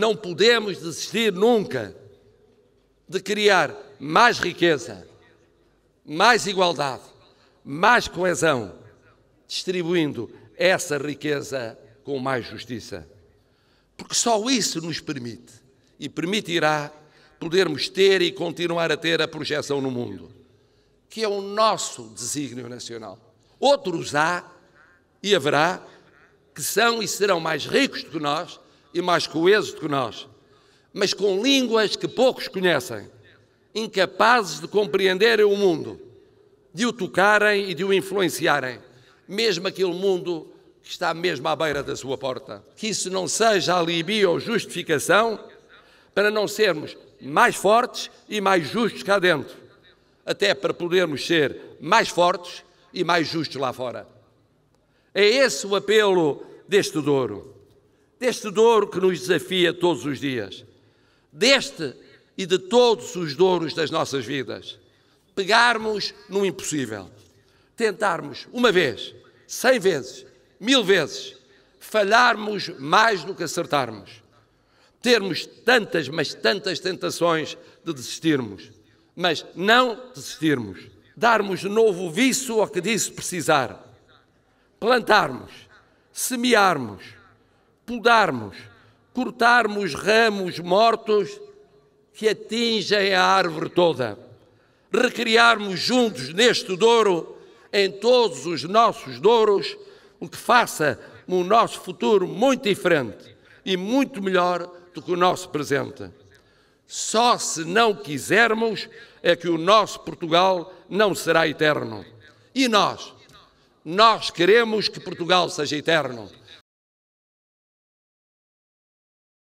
Não podemos desistir nunca de criar mais riqueza, mais igualdade, mais coesão, distribuindo essa riqueza com mais justiça. Porque só isso nos permite e permitirá podermos ter e continuar a ter a projeção no mundo, que é o nosso desígnio nacional. Outros há e haverá que são e serão mais ricos do que nós, e mais coesos do que nós, mas com línguas que poucos conhecem, incapazes de compreenderem o mundo, de o tocarem e de o influenciarem, mesmo aquele mundo que está mesmo à beira da sua porta. Que isso não seja alibi ou justificação para não sermos mais fortes e mais justos cá dentro, até para podermos ser mais fortes e mais justos lá fora. É esse o apelo deste Douro deste douro que nos desafia todos os dias, deste e de todos os douros das nossas vidas. Pegarmos no impossível, tentarmos uma vez, cem vezes, mil vezes, falharmos mais do que acertarmos, termos tantas, mas tantas tentações de desistirmos, mas não desistirmos, darmos novo viço ao que disso precisar, plantarmos, semearmos podarmos, cortarmos ramos mortos que atingem a árvore toda, recriarmos juntos neste Douro, em todos os nossos Douros, o que faça um nosso futuro muito diferente e muito melhor do que o nosso presente. Só se não quisermos é que o nosso Portugal não será eterno. E nós? Nós queremos que Portugal seja eterno.